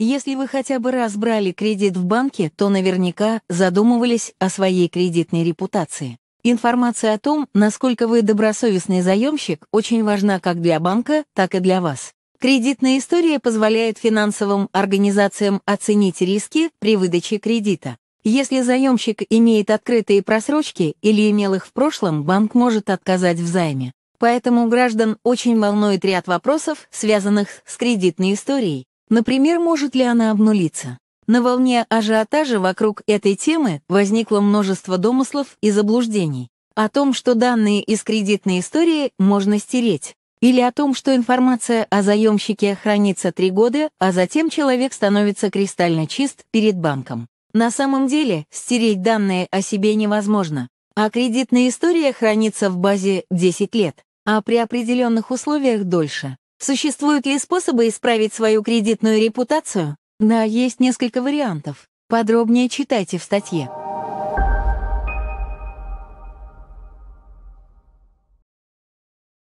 Если вы хотя бы раз брали кредит в банке, то наверняка задумывались о своей кредитной репутации. Информация о том, насколько вы добросовестный заемщик, очень важна как для банка, так и для вас. Кредитная история позволяет финансовым организациям оценить риски при выдаче кредита. Если заемщик имеет открытые просрочки или имел их в прошлом, банк может отказать в займе. Поэтому граждан очень волнует ряд вопросов, связанных с кредитной историей. Например, может ли она обнулиться? На волне ажиотажа вокруг этой темы возникло множество домыслов и заблуждений о том, что данные из кредитной истории можно стереть, или о том, что информация о заемщике хранится три года, а затем человек становится кристально чист перед банком. На самом деле, стереть данные о себе невозможно, а кредитная история хранится в базе 10 лет, а при определенных условиях дольше. Существуют ли способы исправить свою кредитную репутацию? Да, есть несколько вариантов. Подробнее читайте в статье.